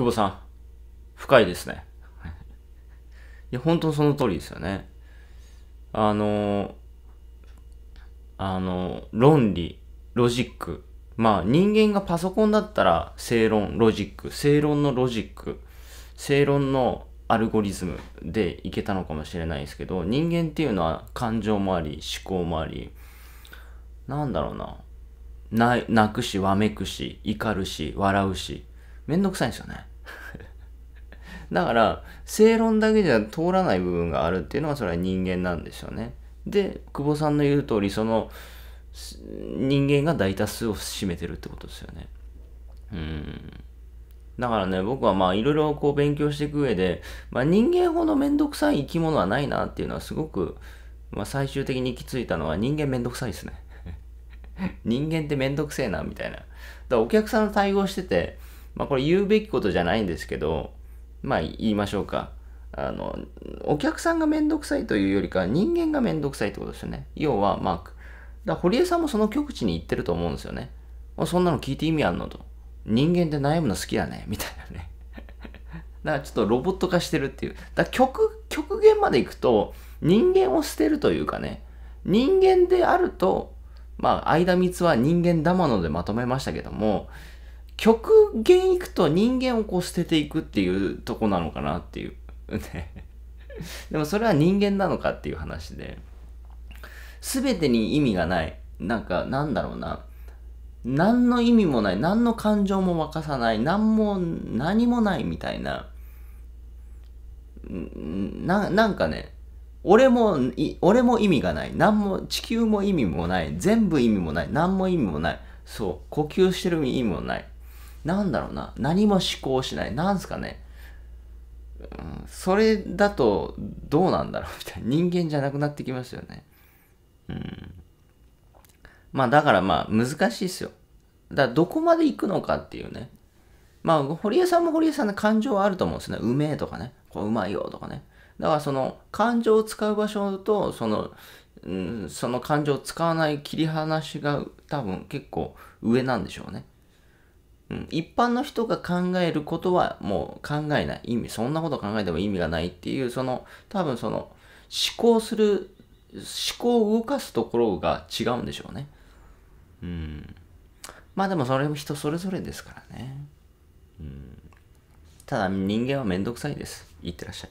久保さん、深いですね。いや、本当その通りですよね。あの、あの、論理、ロジック。まあ、人間がパソコンだったら、正論、ロジック、正論のロジック、正論のアルゴリズムでいけたのかもしれないですけど、人間っていうのは感情もあり、思考もあり、なんだろうな。な泣くし、わめくし、怒るし、笑うし、めんどくさいんですよね。だから、正論だけじゃ通らない部分があるっていうのがそれは人間なんですよね。で、久保さんの言う通り、その人間が大多数を占めてるってことですよね。うん。だからね、僕はまあいろいろこう勉強していく上で、まあ、人間ほどめんどくさい生き物はないなっていうのはすごく、まあ、最終的に行き着いたのは人間めんどくさいですね。人間ってめんどくせえなみたいな。だからお客さんの対応してて、まあこれ言うべきことじゃないんですけど、まあ言いましょうか。あの、お客さんがめんどくさいというよりか人間がめんどくさいってことですよね。要は、まあ、だ堀江さんもその極地に行ってると思うんですよね。そんなの聞いて意味あんのと。人間って悩むの好きだね、みたいなね。だからちょっとロボット化してるっていう。だ極、極限まで行くと人間を捨てるというかね、人間であると、まあ、間三つは人間だまのでまとめましたけども、極限いくと人間をこう捨てていくっていうとこなのかなっていう。でもそれは人間なのかっていう話で。全てに意味がない。なんか、なんだろうな。何の意味もない。何の感情も沸かさない。何も、何もないみたいな。な、なんかね、俺も、俺も意味がない。何も、地球も意味もない。全部意味もない。何も意味もない。そう、呼吸してる意味もない。なんだろうな、何も思考しない。なんすかね。うん、それだとどうなんだろうみたいな。人間じゃなくなってきますよね。うん。まあだからまあ難しいっすよ。だからどこまで行くのかっていうね。まあ堀江さんも堀江さんの感情はあると思うんですね。うめえとかね。こううまいよとかね。だからその感情を使う場所とその、うん、その感情を使わない切り離しが多分結構上なんでしょうね。一般の人が考えることはもう考えない意味そんなこと考えても意味がないっていうその多分その思考する思考を動かすところが違うんでしょうねうんまあでもそれも人それぞれですからねうんただ人間はめんどくさいですいってらっしゃい